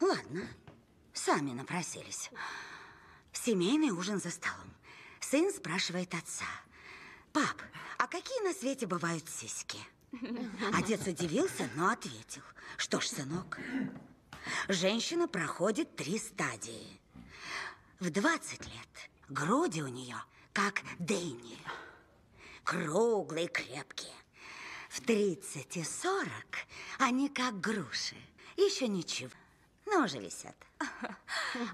Ладно, сами напросились. Семейный ужин за столом. Сын спрашивает отца. Пап, а какие на свете бывают сиськи? Отец удивился, но ответил. Что ж, сынок, женщина проходит три стадии. В 20 лет груди у нее как дыни, Круглые, крепкие. В 30 и 40 они как груши. Еще ничего. Поножи висят.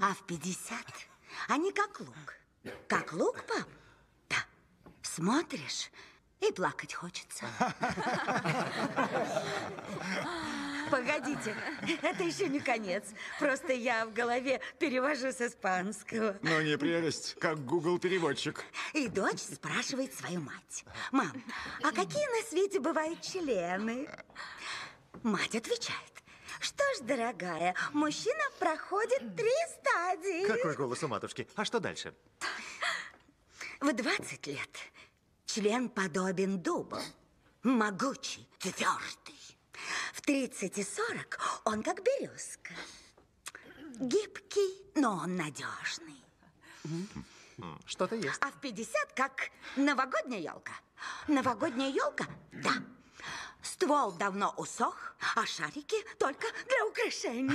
А в 50 они как лук. Как лук, пап? Да. Смотришь, и плакать хочется. Погодите, это еще не конец. Просто я в голове перевожу с испанского. Ну, не прелесть, как Google переводчик И дочь спрашивает свою мать. Мам, а какие на свете бывают члены? Мать отвечает дорогая, мужчина проходит три стадии. Какой голос у матушки? А что дальше? В 20 лет член подобен дубу. Могучий, твердый. В 30 и 40 он как березка. Гибкий, но он надежный. Что-то есть. А в 50 как новогодняя елка. Новогодняя елка, да, Ствол давно усох, а шарики только для украшения.